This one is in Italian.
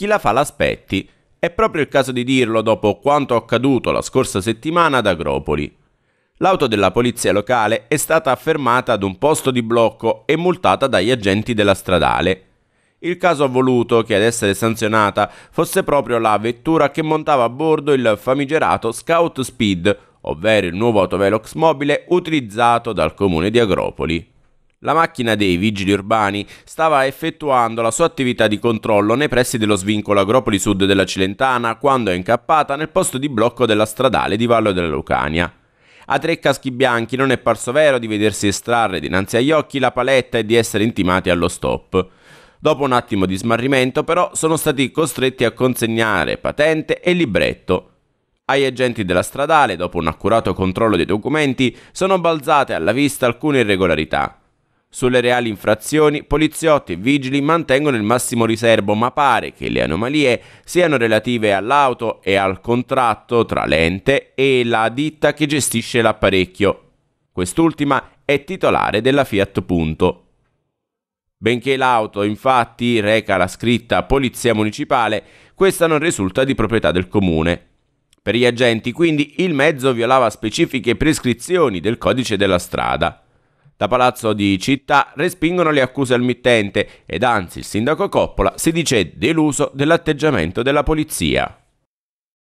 Chi la fa l'aspetti. È proprio il caso di dirlo dopo quanto accaduto la scorsa settimana ad Agropoli. L'auto della polizia locale è stata fermata ad un posto di blocco e multata dagli agenti della stradale. Il caso ha voluto che ad essere sanzionata fosse proprio la vettura che montava a bordo il famigerato Scout Speed, ovvero il nuovo autovelox mobile utilizzato dal comune di Agropoli. La macchina dei vigili urbani stava effettuando la sua attività di controllo nei pressi dello svincolo Agropoli Sud della Cilentana quando è incappata nel posto di blocco della stradale di Vallo della Lucania. A tre caschi bianchi non è parso vero di vedersi estrarre dinanzi agli occhi la paletta e di essere intimati allo stop. Dopo un attimo di smarrimento però sono stati costretti a consegnare patente e libretto. Agli agenti della stradale, dopo un accurato controllo dei documenti, sono balzate alla vista alcune irregolarità. Sulle reali infrazioni, poliziotti e vigili mantengono il massimo riservo, ma pare che le anomalie siano relative all'auto e al contratto tra l'ente e la ditta che gestisce l'apparecchio. Quest'ultima è titolare della Fiat Punto. Benché l'auto infatti reca la scritta Polizia Municipale, questa non risulta di proprietà del comune. Per gli agenti quindi il mezzo violava specifiche prescrizioni del codice della strada. Da Palazzo di Città respingono le accuse al mittente ed anzi il sindaco Coppola si dice deluso dell'atteggiamento della polizia.